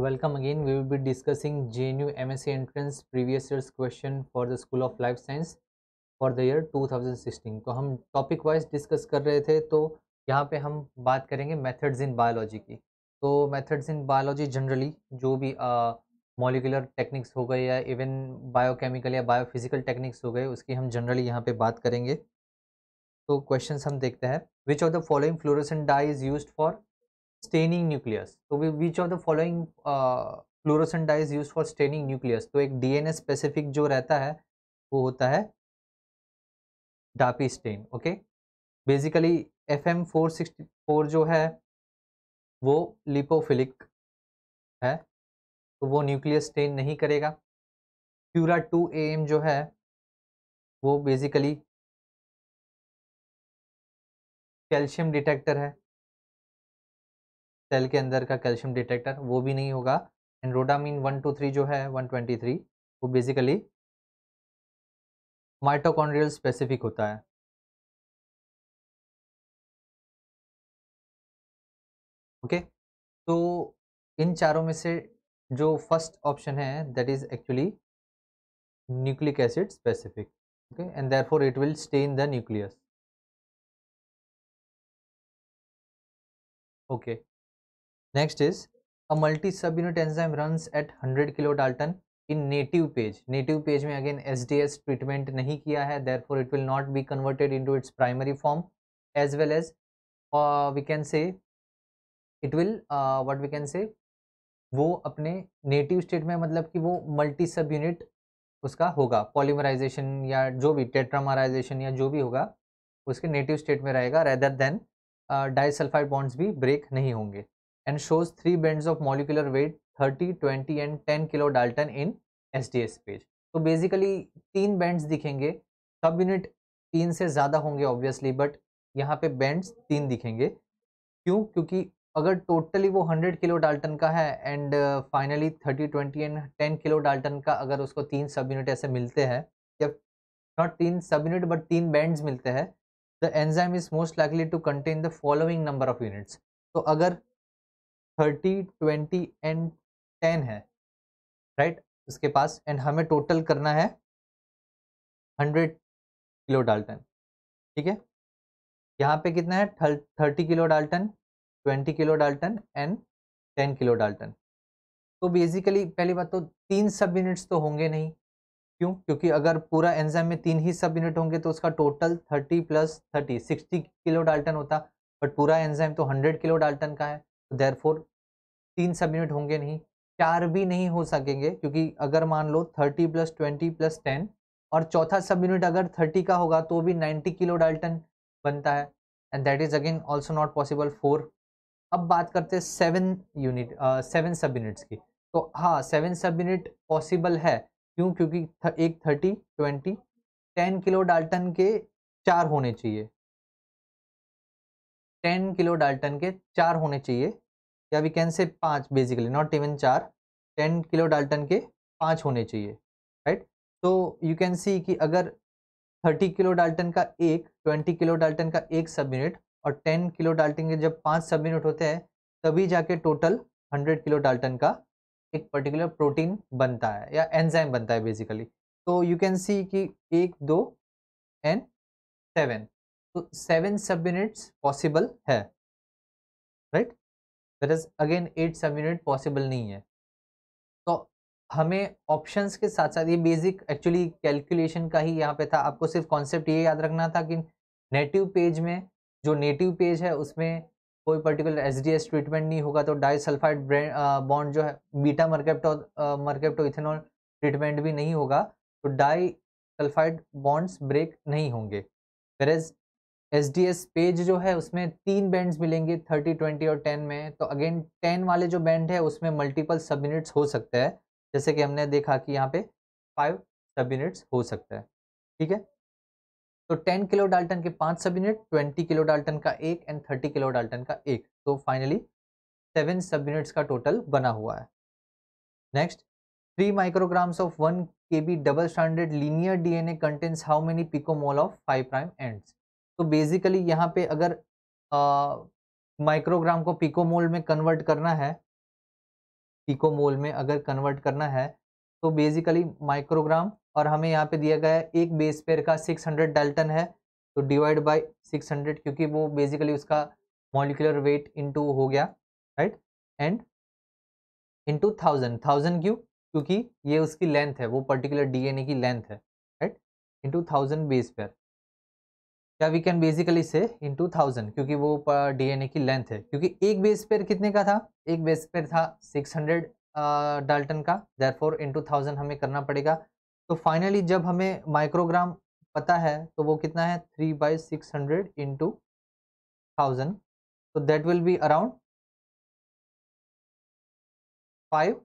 Welcome again we will J N U M S C entrance previous entrance question for the school of life science for the year two thousand 2016. तो हम topic wise discuss कर रहे थे तो यहाँ पे हम बात करेंगे मेथड्स इन बायोलॉजी की तो मेथड्स इन बायोलॉजी जनरली जो भी मॉलिकुलर uh, टेक्निक्स हो गए या इवन बायोकेमिकल या बायोफिजिकल टेक्निक्स हो गए उसकी हम जनरली यहाँ पे बात करेंगे तो क्वेश्चंस हम देखते हैं which of the following fluorescent dye is used for staining nucleus तो which of the following fluorescent dye is use for staining nucleus तो एक तो एक डीएनए स्पेसिफिक जो रहता है वो होता है DAPI stain okay basically F M four sixty four जो है वो लिपोफिलिक है तो वो न्यूक्लियस स्टेन नहीं करेगा प्यूरा टू ए एम जो है वो बेसिकली कैल्शियम डिटेक्टर है सेल के अंदर का कैल्शियम डिटेक्टर वो भी नहीं होगा and rhodamine one two three जो है वन ट्वेंटी थ्री वो बेसिकली माइटोकॉन्ड्रियल स्पेसिफिक होता है ओके okay? तो इन चारों में से जो फर्स्ट ऑप्शन है that is actually nucleic acid specific okay and for it will stay in the nucleus okay next is a multi sub unit enzyme ran at hundred kilo dalton in native PAGE native PAGE में again S D S treatment नहीं किया है therefore it will not be converted into its primary form as well as we can say it will what we can say वो अपने native state में मतलब कि वो multi sub unit उसका होगा पॉलीमराइजेशन या जो भी टेट्रामाइजेशन या जो भी होगा उसके नेटिव स्टेट में रहेगा रेदर देन डाइसल्फाइड बॉन्ड्स भी ब्रेक नहीं होंगे and shows three bands of molecular weight 30, 20 and 10 in S D S PAGE तो बेसिकली तीन बैंड्स दिखेंगे सब यूनिट तीन से ज़्यादा होंगे ऑब्वियसली बट यहाँ पे बैंड्स तीन दिखेंगे क्यों क्योंकि अगर टोटली वो 100 किलो डाल्टन का है and finally 30, 20 and 10 kilo dalton का अगर उसको तीन सब यूनिट ऐसे मिलते हैं या नॉट तीन सब यूनिट बट तीन बैंड्स मिलते हैं the enzyme is most likely to contain the following number of units तो अगर थर्टी ट्वेंटी एंड टेन है राइट right? इसके पास एंड हमें टोटल करना है हंड्रेड किलो डाल्टन ठीक है यहाँ पे कितना है thirty kilo dalton twenty kilo dalton and ten kilo dalton तो बेसिकली पहली बात तो तीन सब यूनिट्स तो होंगे नहीं क्यों क्योंकि अगर पूरा एंजाइम में तीन ही सब यूनिट होंगे तो उसका total thirty plus thirty sixty kilo dalton होता बट पूरा एंजाइम तो हंड्रेड किलो डाल्टन का है फोर तीन सब यूनिट होंगे नहीं चार भी नहीं हो सकेंगे क्योंकि अगर मान लो thirty plus twenty plus ten और चौथा सब यूनिट अगर थर्टी का होगा तो भी नाइन्टी किलो डाल्टन बनता है and that is again also not possible four अब बात करते हैं seven unit seven sub units की तो हाँ सेवन सब यूनिट पॉसिबल है क्यों क्योंकि एक thirty twenty ten kilo dalton के चार होने चाहिए टेन किलो डाल्टन के चार होने चाहिए या वी कैन से पाँच बेसिकली नॉट इवन चार टेन किलो डाल्टन के पाँच होने चाहिए राइट तो यू कैन सी कि अगर थर्टी किलो डाल्टन का एक ट्वेंटी किलो डाल्टन का एक सब यूनिट और टेन किलो डाल्टन के जब पाँच सब यूनिट होते हैं तभी जाके टोटल हंड्रेड किलो डाल्टन का एक पर्टिकुलर प्रोटीन बनता है या एनजाइम बनता है बेसिकली तो यू कैन सी कि एक दो एंड सेवन तो सेवन सब यूनिट्स पॉसिबल है right is again eight sub unit possible नहीं है तो हमें ऑप्शंस के साथ साथ ये बेसिक एक्चुअली कैलकुलेशन का ही यहाँ पे था आपको सिर्फ कॉन्सेप्ट ये याद रखना था कि नेटिव पेज में जो नेटिव पेज है उसमें कोई particular S D S treatment नहीं होगा तो डाइसल्फाइड बॉन्ड जो है beta mercapto mercapto ethanol treatment भी नहीं होगा तो डाई सल्फाइड बॉन्ड्स ब्रेक नहीं होंगे whereas S D S PAGE जो है उसमें तीन बैंड्स मिलेंगे थर्टी ट्वेंटी और टेन में तो अगेन टेन वाले जो बैंड है उसमें मल्टीपल सब यूनिट्स हो सकते हैं जैसे कि हमने देखा कि यहाँ पे फाइव सब यूनिट्स हो सकता है ठीक है तो टेन किलो डाल्टन के पाँच सब यूनिट ट्वेंटी किलो डाल्टन का एक एंड थर्टी किलो डाल्टन का एक तो फाइनली सेवन सब यूनिट्स का टोटल बना हुआ है next three micrograms of one K B double standard linear D N A contents how many picomole of five prime ends तो बेसिकली यहाँ पे अगर माइक्रोग्राम को पिकोमोल में कन्वर्ट करना है पिकोमोल में अगर कन्वर्ट करना है तो बेसिकली माइक्रोग्राम और हमें यहाँ पे दिया गया है एक बेस पेयर का 600 डाल्टन है तो डिवाइड बाय 600 क्योंकि वो बेसिकली उसका मॉलिकुलर वेट इनटू हो गया right and into thousand thousand क्यों क्योंकि ये उसकी लेंथ है वो पर्टिकुलर डी की लेंथ है right into thousand base pair या we can basically say in two thousand क्योंकि वो डीएनए की लेंथ है क्योंकि एक बेस पेयर कितने का था एक बेस पेयर था सिक्स हंड्रेड डाल्टन का देर फोर इंटू थाउजेंड हमें करना पड़ेगा तो फाइनली जब हमें माइक्रोग्राम पता है तो वो कितना है three by six hundred into thousand तो that will be around five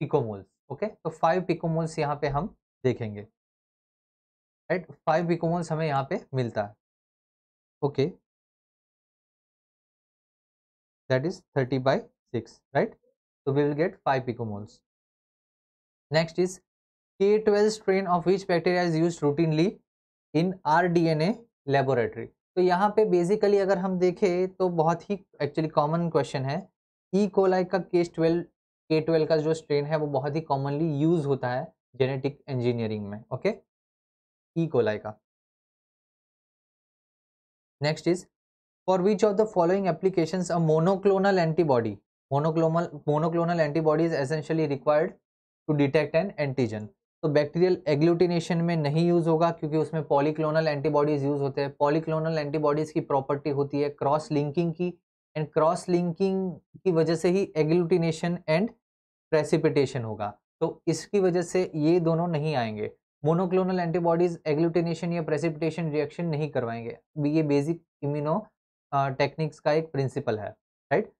picomoles okay तो फाइव पिकोमोल्स यहाँ पे हम देखेंगे राइट फाइव पिकोमोल्स हमें यहाँ पे मिलता है okay that is thirty by six right तो we will get five we next is K twelve strain of which strain is use routinely in R D N A laboratory तो यहाँ पे basically अगर हम देखें तो बहुत ही एक्चुअली कॉमन क्वेश्चन है ई e. कोलाई का केस ट्वेल्व के ट्वेल्व का जो स्ट्रेन है वो बहुत ही कॉमनली यूज होता है जेनेटिक इंजीनियरिंग में okay okay? E e. Coli का next is for which of the following application a monoclonal antibody monoclonal monoclonal antibody is essentially required to detect an antigen तो bacterial agglutination में नहीं use होगा क्योंकि उसमें polyclonal antibodies use होते हैं polyclonal antibodies की प्रॉपर्टी होती है क्रॉस लिंकिंग की एंड क्रॉस लिंकिंग की वजह से ही एग्लूटिनेशन एंड प्रेसिपिटेशन होगा तो इसकी वजह से ये दोनों नहीं आएंगे मोनोक्लोनल एंटीबॉडीज एग्लूटिनेशन या प्रेसिपिटेशन रिएक्शन नहीं करवाएंगे ये बेसिक इम्यूनो टेक्निक्स का एक प्रिंसिपल है राइट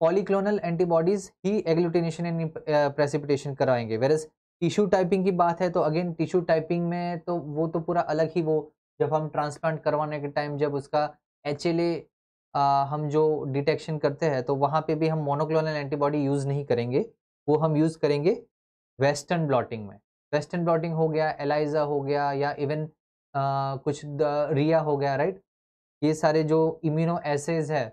पॉलीक्लोनल एंटीबॉडीज ही एग्लूटिनेशन एंड प्रेसिपिटेशन करवाएंगे वेरस टिश्यू टाइपिंग की बात है तो अगेन टिश्यू टाइपिंग में तो वो तो पूरा अलग ही वो जब हम ट्रांसप्लांट करवाने के टाइम जब उसका एच हम जो डिटेक्शन करते हैं तो वहाँ पे भी हम मोनोक्लोनल एंटीबॉडी यूज़ नहीं करेंगे वो हम यूज़ करेंगे वेस्टर्न ब्लॉटिंग में वेस्टर्न ब्लॉटिंग हो गया एलाइजा हो गया या इवन आ, कुछ द, रिया हो गया राइट ये सारे जो इम्यूनो एसेज है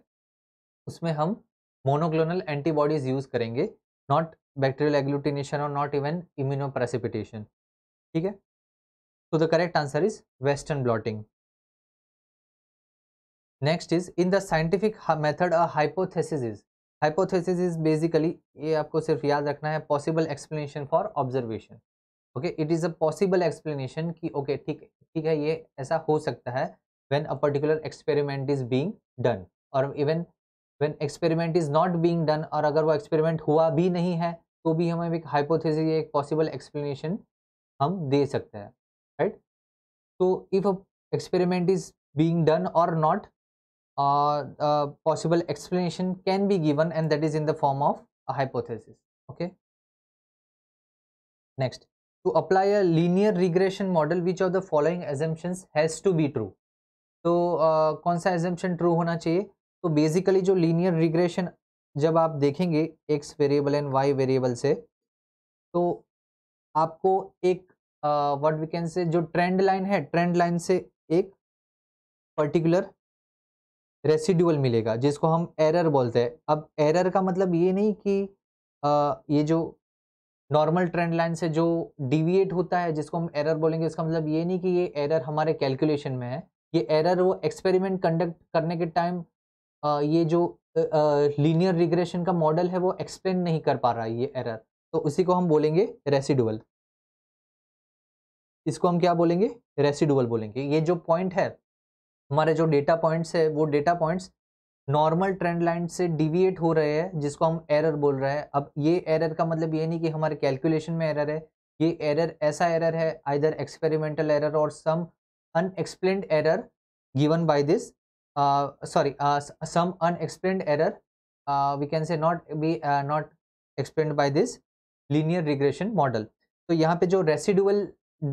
उसमें हम मोनोक्लोनल एंटीबॉडीज यूज़ करेंगे नॉट बैक्टीरियल एग्लूटिनेशन और नॉट इवन इम्यूनो प्रेसिपिटेशन ठीक है तो the correct answer is western blotting next is in the scientific method a hypothesis is hypothesis is basically ये आपको सिर्फ याद रखना है possible explanation for observation okay it is a possible explanation कि ओके ठीक ठीक है ये ऐसा हो सकता है when a particular experiment is being done और even when experiment is not being done और अगर वो एक्सपेरिमेंट हुआ भी नहीं है तो भी हमें एक हाइपोथेसिस एक पॉसिबल एक्सप्लेनेशन हम दे सकते हैं राइट तो if experiment is being done और not possible explanation can be given and that is in the form of a hypothesis okay next to apply a linear regression model which of the following assumptions has to be true तो कौन सा assumption true होना चाहिए तो basically जो linear regression जब आप देखेंगे X variable and Y variable से तो आपको एक व्हाट वी कैन से जो ट्रेंड लाइन है ट्रेंड लाइन से एक पर्टिकुलर रेसिड्यूअल मिलेगा जिसको हम एरर बोलते हैं अब एरर का मतलब ये नहीं कि आ, ये जो नॉर्मल ट्रेंड लाइन से जो डिविएट होता है जिसको हम एरर बोलेंगे इसका मतलब ये नहीं कि ये एरर हमारे कैलकुलेशन में है ये एरर वो एक्सपेरिमेंट कंडक्ट करने के टाइम ये जो लीनियर रिग्रेशन का मॉडल है वो एक्सप्लेन नहीं कर पा रहा है ये एरर तो उसी को हम बोलेंगे रेसिडुअल इसको हम क्या बोलेंगे रेसिडुअल बोलेंगे ये जो पॉइंट है हमारे जो डेटा पॉइंट्स है वो data points normal trend line से डिविएट हो रहे हैं जिसको हम एरर बोल रहे हैं अब ये एरर का मतलब ये नहीं कि हमारे कैलकुलेशन में एरर है ये एरर ऐसा एरर है आइदर एक्सपेरिमेंटल एरर और some unexplained error given by this sorry some unexplained error we can say not be not explain by this linear regression model तो यहाँ पे जो रेसिडुअल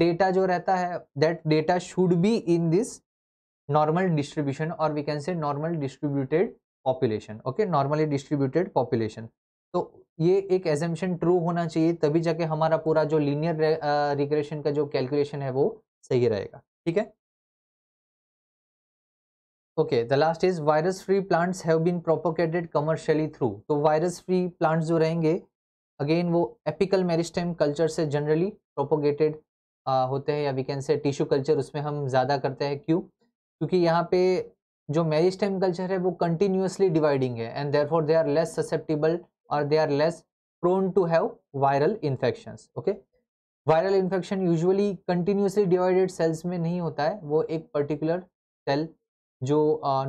डेटा जो रहता है that data should be in this normal distribution और we can say normal distributed population okay normally distributed population तो ये एक एजम्पन ट्रू होना चाहिए तभी जाके हमारा पूरा जो लीनियर रिग्रेशन का जो कैलकुलेशन है वो सही रहेगा ठीक है okay the last is virus free plants have been propagated commercially through तो वायरस फ्री प्लांट्स जो रहेंगे अगेन वो एपिकल मेरिस्टेम कल्चर से जनरली प्रोपोगेटेड होते हैं या we can say tissue culture उसमें हम ज़्यादा करते हैं क्यों क्योंकि यहाँ पे जो मेरिस्टेम कल्चर है वो कंटिन्यूसली डिवाइडिंग है and therefore they are less susceptible और they are less prone to have viral infection okay viral infection usually continuously divided cells में नहीं होता है वो एक पर्टिकुलर सेल जो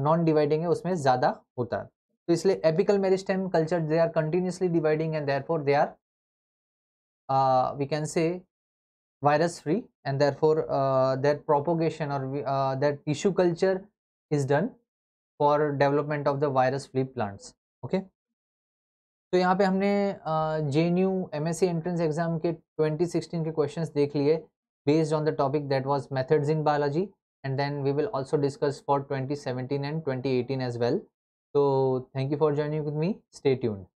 नॉन uh, डिवाइडिंग है उसमें ज़्यादा होता है तो इसलिए apical meristem culture they are continuously dividing and therefore they are we can say virus free and therefore uh, their propagation or uh, their tissue culture is done for development of the virus free plants okay तो यहाँ पे हमने J N U M S C entrance exam के 2016 के questions देख लिए based on the topic that was methods in biology and then we will also discuss for 2017 and 2018 as well तो thank you for joining with me stay tuned